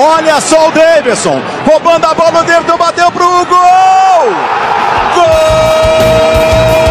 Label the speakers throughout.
Speaker 1: Olha só o Davidson, roubando a bola, o bateu pro gol! Gol!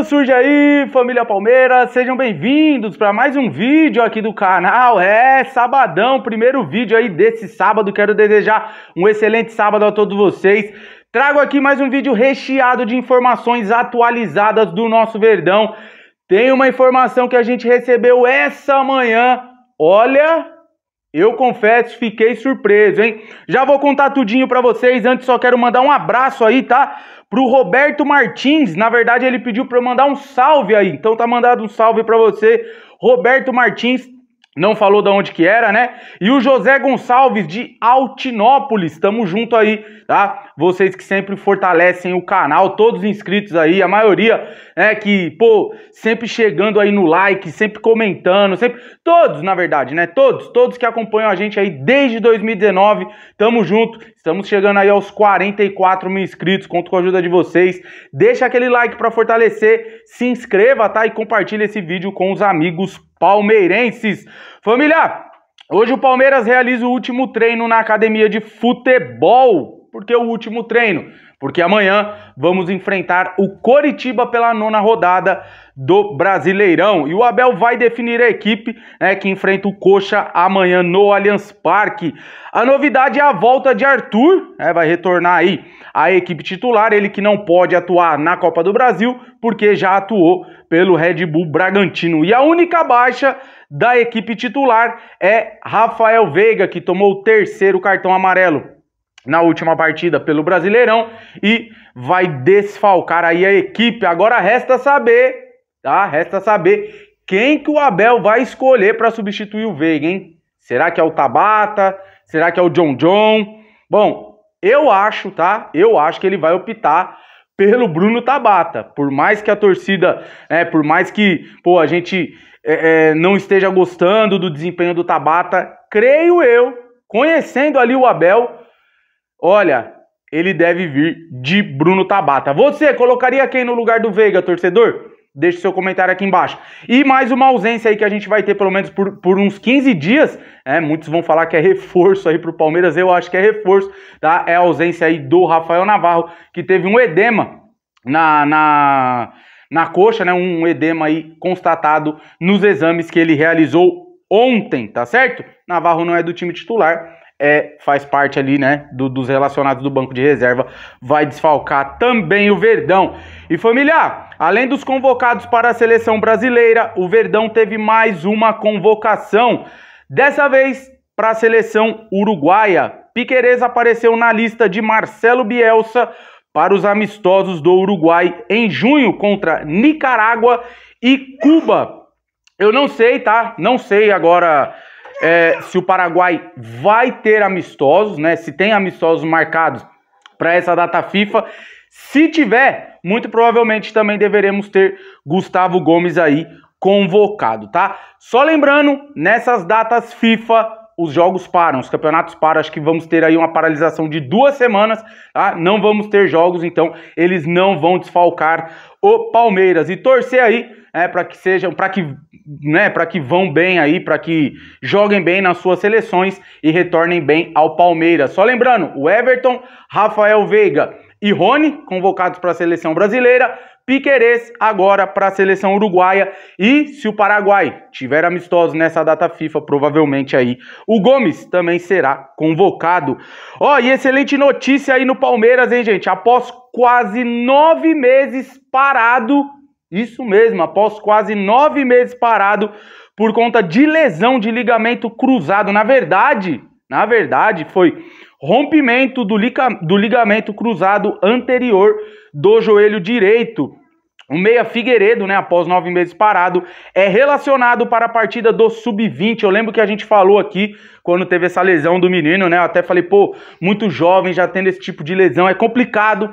Speaker 1: Alvro surge aí, família Palmeiras, sejam bem-vindos para mais um vídeo aqui do canal. É, sabadão, primeiro vídeo aí desse sábado. Quero desejar um excelente sábado a todos vocês. Trago aqui mais um vídeo recheado de informações atualizadas do nosso Verdão. Tem uma informação que a gente recebeu essa manhã. Olha, eu confesso, fiquei surpreso, hein? Já vou contar tudinho para vocês. Antes só quero mandar um abraço aí, tá? Pro Roberto Martins, na verdade ele pediu para eu mandar um salve aí. Então tá mandado um salve para você, Roberto Martins, não falou de onde que era, né? E o José Gonçalves de Altinópolis, tamo junto aí, tá? Vocês que sempre fortalecem o canal, todos inscritos aí, a maioria, né, que, pô, sempre chegando aí no like, sempre comentando, sempre, todos, na verdade, né? Todos, todos que acompanham a gente aí desde 2019, tamo junto. Estamos chegando aí aos 44 mil inscritos, conto com a ajuda de vocês. Deixa aquele like para fortalecer, se inscreva, tá? E compartilha esse vídeo com os amigos palmeirenses. Família, hoje o Palmeiras realiza o último treino na academia de futebol, porque o último treino porque amanhã vamos enfrentar o Coritiba pela nona rodada do Brasileirão. E o Abel vai definir a equipe né, que enfrenta o Coxa amanhã no Allianz Parque. A novidade é a volta de Arthur, né, vai retornar aí à equipe titular, ele que não pode atuar na Copa do Brasil, porque já atuou pelo Red Bull Bragantino. E a única baixa da equipe titular é Rafael Veiga, que tomou o terceiro cartão amarelo na última partida pelo Brasileirão e vai desfalcar aí a equipe. Agora resta saber, tá? Resta saber quem que o Abel vai escolher para substituir o Veiga, hein? Será que é o Tabata? Será que é o John John? Bom, eu acho, tá? Eu acho que ele vai optar pelo Bruno Tabata. Por mais que a torcida, né, por mais que pô, a gente é, é não esteja gostando do desempenho do Tabata, creio eu, conhecendo ali o Abel, Olha, ele deve vir de Bruno Tabata. Você colocaria quem no lugar do Veiga, torcedor? Deixe seu comentário aqui embaixo. E mais uma ausência aí que a gente vai ter pelo menos por, por uns 15 dias. Né? Muitos vão falar que é reforço aí pro Palmeiras. Eu acho que é reforço, tá? É a ausência aí do Rafael Navarro, que teve um edema na, na, na coxa, né? Um edema aí constatado nos exames que ele realizou ontem, tá certo? Navarro não é do time titular é, faz parte ali, né, do, dos relacionados do banco de reserva, vai desfalcar também o Verdão. E família, além dos convocados para a seleção brasileira, o Verdão teve mais uma convocação. Dessa vez para a seleção uruguaia. Piquerez apareceu na lista de Marcelo Bielsa para os amistosos do Uruguai em junho contra Nicarágua e Cuba. Eu não sei, tá? Não sei agora é, se o Paraguai vai ter amistosos, né? Se tem amistosos marcados para essa data FIFA. Se tiver, muito provavelmente também deveremos ter Gustavo Gomes aí convocado, tá? Só lembrando, nessas datas FIFA os jogos param, os campeonatos param. Acho que vamos ter aí uma paralisação de duas semanas, tá? Não vamos ter jogos, então eles não vão desfalcar o Palmeiras. E torcer aí é, né, para que sejam, para que, né, para que vão bem aí, para que joguem bem nas suas seleções e retornem bem ao Palmeiras. Só lembrando, o Everton, Rafael Veiga, e Rony, convocados para a seleção brasileira, Piquerez agora para a seleção uruguaia e se o Paraguai tiver amistoso nessa data FIFA, provavelmente aí o Gomes também será convocado. Ó, oh, e excelente notícia aí no Palmeiras, hein, gente? Após quase nove meses parado, isso mesmo, após quase nove meses parado por conta de lesão de ligamento cruzado. Na verdade, na verdade, foi rompimento do, do ligamento cruzado anterior do joelho direito. O meia Figueiredo, né, após nove meses parado, é relacionado para a partida do Sub-20. Eu lembro que a gente falou aqui, quando teve essa lesão do menino, né, eu até falei, pô, muito jovem já tendo esse tipo de lesão, é complicado.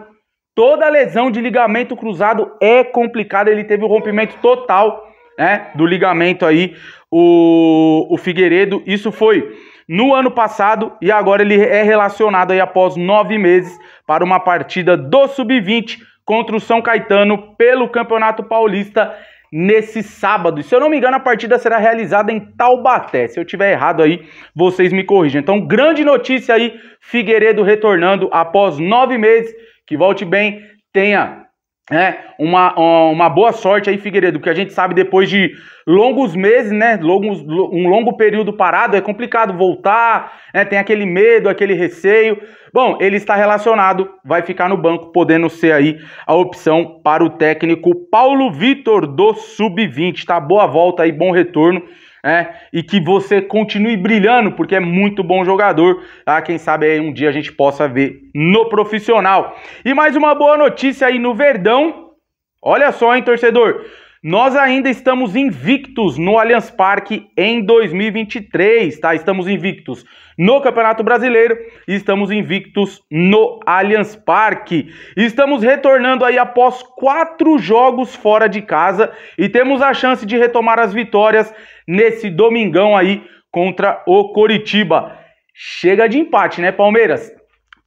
Speaker 1: Toda lesão de ligamento cruzado é complicada, ele teve o um rompimento total, né, do ligamento aí, o, o Figueiredo. Isso foi no ano passado e agora ele é relacionado aí após nove meses para uma partida do Sub-20 contra o São Caetano pelo Campeonato Paulista nesse sábado. Se eu não me engano, a partida será realizada em Taubaté. Se eu tiver errado aí, vocês me corrigem. Então, grande notícia aí, Figueiredo retornando após nove meses. Que volte bem, tenha né, uma, uma boa sorte aí, Figueiredo, que a gente sabe depois de longos meses, né, longos, um longo período parado, é complicado voltar, né, tem aquele medo, aquele receio. Bom, ele está relacionado, vai ficar no banco, podendo ser aí a opção para o técnico Paulo Vitor do Sub-20, tá? Boa volta aí, bom retorno né? E que você continue brilhando, porque é muito bom jogador. Ah, Quem sabe aí um dia a gente possa ver no profissional. E mais uma boa notícia aí no Verdão. Olha só, hein, torcedor. Nós ainda estamos invictos no Allianz Parque em 2023, tá? Estamos invictos no Campeonato Brasileiro e estamos invictos no Allianz Parque. Estamos retornando aí após quatro jogos fora de casa e temos a chance de retomar as vitórias nesse domingão aí contra o Coritiba. Chega de empate, né, Palmeiras?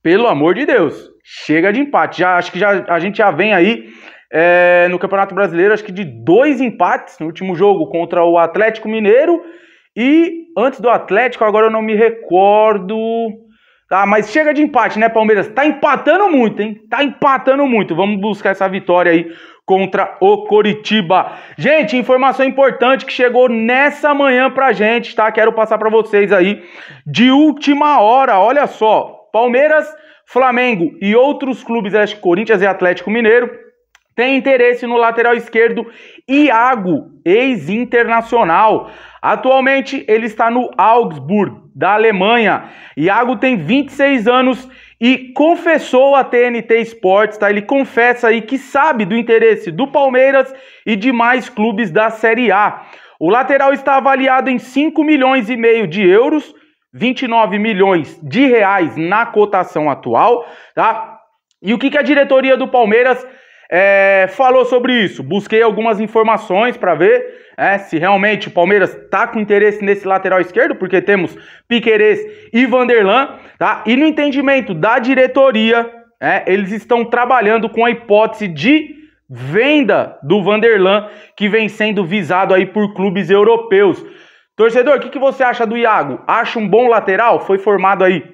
Speaker 1: Pelo amor de Deus, chega de empate. Já acho que já a gente já vem aí é, no Campeonato Brasileiro, acho que de dois empates no último jogo contra o Atlético Mineiro e antes do Atlético, agora eu não me recordo. Tá, mas chega de empate, né, Palmeiras? Tá empatando muito, hein? Tá empatando muito. Vamos buscar essa vitória aí contra o Coritiba. Gente, informação importante que chegou nessa manhã pra gente, tá? Quero passar para vocês aí de última hora. Olha só, Palmeiras, Flamengo e outros clubes, acho Corinthians e Atlético Mineiro tem interesse no lateral esquerdo Iago, ex-internacional. Atualmente ele está no Augsburg, da Alemanha. Iago tem 26 anos e confessou a TNT Sports, tá? Ele confessa aí que sabe do interesse do Palmeiras e de mais clubes da Série A. O lateral está avaliado em 5 milhões e meio de euros, 29 milhões de reais na cotação atual, tá? E o que, que a diretoria do Palmeiras é, falou sobre isso. Busquei algumas informações para ver é, se realmente o Palmeiras está com interesse nesse lateral esquerdo, porque temos Piquerez e Vanderlan, tá? E no entendimento da diretoria, é, eles estão trabalhando com a hipótese de venda do Vanderlan, que vem sendo visado aí por clubes europeus. Torcedor, o que, que você acha do Iago? Acha um bom lateral? Foi formado aí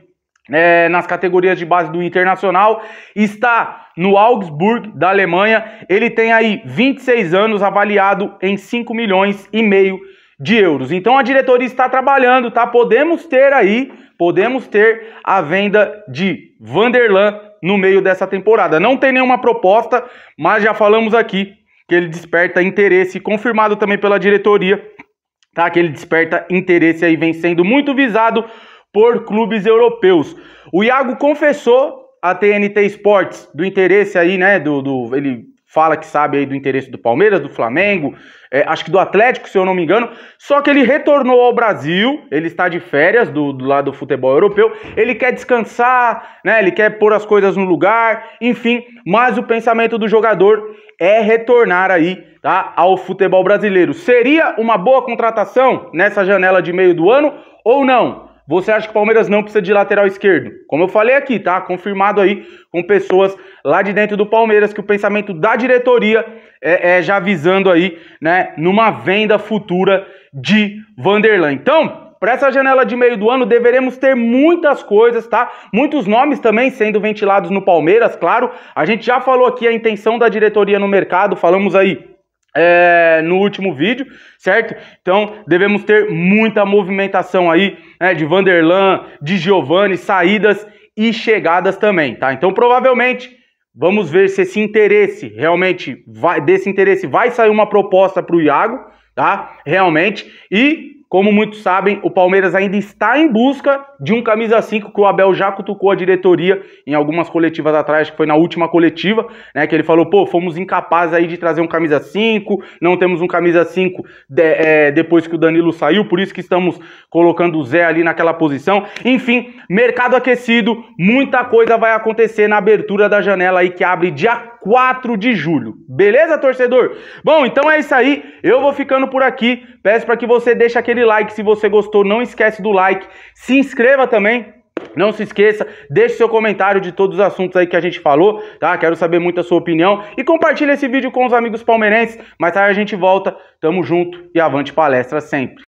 Speaker 1: é, nas categorias de base do Internacional, está no Augsburg, da Alemanha. Ele tem aí 26 anos, avaliado em 5 milhões e meio de euros. Então a diretoria está trabalhando, tá? Podemos ter aí, podemos ter a venda de Vanderlan no meio dessa temporada. Não tem nenhuma proposta, mas já falamos aqui que ele desperta interesse, confirmado também pela diretoria, tá? Que ele desperta interesse aí, vem sendo muito visado por clubes europeus. O Iago confessou à TNT Sports do interesse aí, né? Do, do ele fala que sabe aí do interesse do Palmeiras, do Flamengo, é, acho que do Atlético, se eu não me engano. Só que ele retornou ao Brasil, ele está de férias do, do lado do futebol europeu, ele quer descansar, né? Ele quer pôr as coisas no lugar, enfim. Mas o pensamento do jogador é retornar aí, tá, ao futebol brasileiro. Seria uma boa contratação nessa janela de meio do ano ou não? Você acha que o Palmeiras não precisa de lateral esquerdo? Como eu falei aqui, tá? Confirmado aí com pessoas lá de dentro do Palmeiras que o pensamento da diretoria é, é já visando aí, né, numa venda futura de Vanderlan. Então, para essa janela de meio do ano deveremos ter muitas coisas, tá? Muitos nomes também sendo ventilados no Palmeiras, claro. A gente já falou aqui a intenção da diretoria no mercado, falamos aí é, no último vídeo, certo? Então devemos ter muita movimentação aí né, de Vanderlan, de Giovanni, saídas e chegadas também, tá? Então provavelmente vamos ver se esse interesse realmente vai, desse interesse vai sair uma proposta para o Iago, tá? Realmente e como muitos sabem, o Palmeiras ainda está em busca de um camisa 5 que o Abel já cutucou a diretoria em algumas coletivas atrás, que foi na última coletiva, né, que ele falou, pô, fomos incapazes aí de trazer um camisa 5, não temos um camisa 5 de, é, depois que o Danilo saiu, por isso que estamos colocando o Zé ali naquela posição. Enfim, mercado aquecido, muita coisa vai acontecer na abertura da janela aí que abre dia 4 de julho. Beleza, torcedor? Bom, então é isso aí. Eu vou ficando por aqui. Peço para que você deixe aquele like se você gostou. Não esquece do like. Se inscreva também. Não se esqueça, deixe seu comentário de todos os assuntos aí que a gente falou, tá? Quero saber muito a sua opinião e compartilhe esse vídeo com os amigos palmeirenses. mas aí a gente volta. Tamo junto e avante palestra sempre.